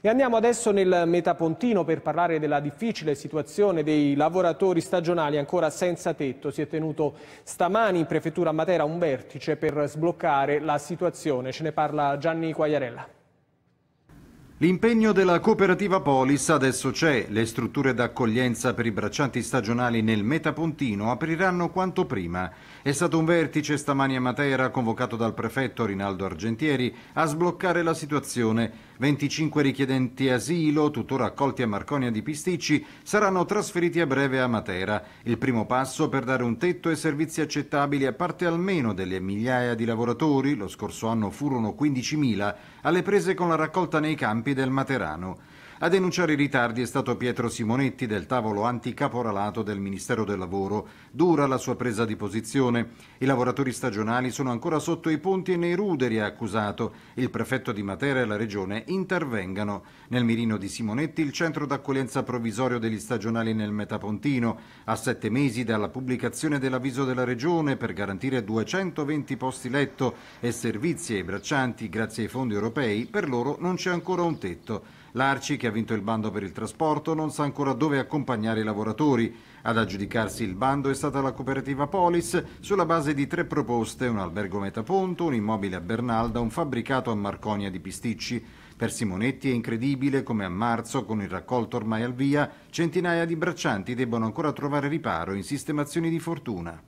E andiamo adesso nel Metapontino per parlare della difficile situazione dei lavoratori stagionali ancora senza tetto. Si è tenuto stamani in prefettura Matera un vertice per sbloccare la situazione. Ce ne parla Gianni Quagliarella. L'impegno della cooperativa Polis adesso c'è. Le strutture d'accoglienza per i braccianti stagionali nel Metapontino apriranno quanto prima. È stato un vertice stamani a Matera convocato dal prefetto Rinaldo Argentieri a sbloccare la situazione. 25 richiedenti asilo, tuttora accolti a Marconia di Pisticci, saranno trasferiti a breve a Matera. Il primo passo per dare un tetto e servizi accettabili a parte almeno delle migliaia di lavoratori, lo scorso anno furono 15.000, alle prese con la raccolta nei campi campi del Materano. A denunciare i ritardi è stato Pietro Simonetti del tavolo anticaporalato del Ministero del Lavoro. Dura la sua presa di posizione. I lavoratori stagionali sono ancora sotto i ponti e nei ruderi, ha accusato. Il prefetto di Matera e la regione intervengano. Nel mirino di Simonetti il centro d'accoglienza provvisorio degli stagionali nel Metapontino, a sette mesi dalla pubblicazione dell'avviso della regione per garantire 220 posti letto e servizi ai braccianti grazie ai fondi europei, per loro non c'è ancora un tetto. L'Arci, che ha vinto il bando per il trasporto, non sa ancora dove accompagnare i lavoratori. Ad aggiudicarsi il bando è stata la cooperativa Polis sulla base di tre proposte, un albergo Metaponto, un immobile a Bernalda, un fabbricato a Marconia di Pisticci. Per Simonetti è incredibile come a marzo, con il raccolto ormai al via, centinaia di braccianti debbano ancora trovare riparo in sistemazioni di fortuna.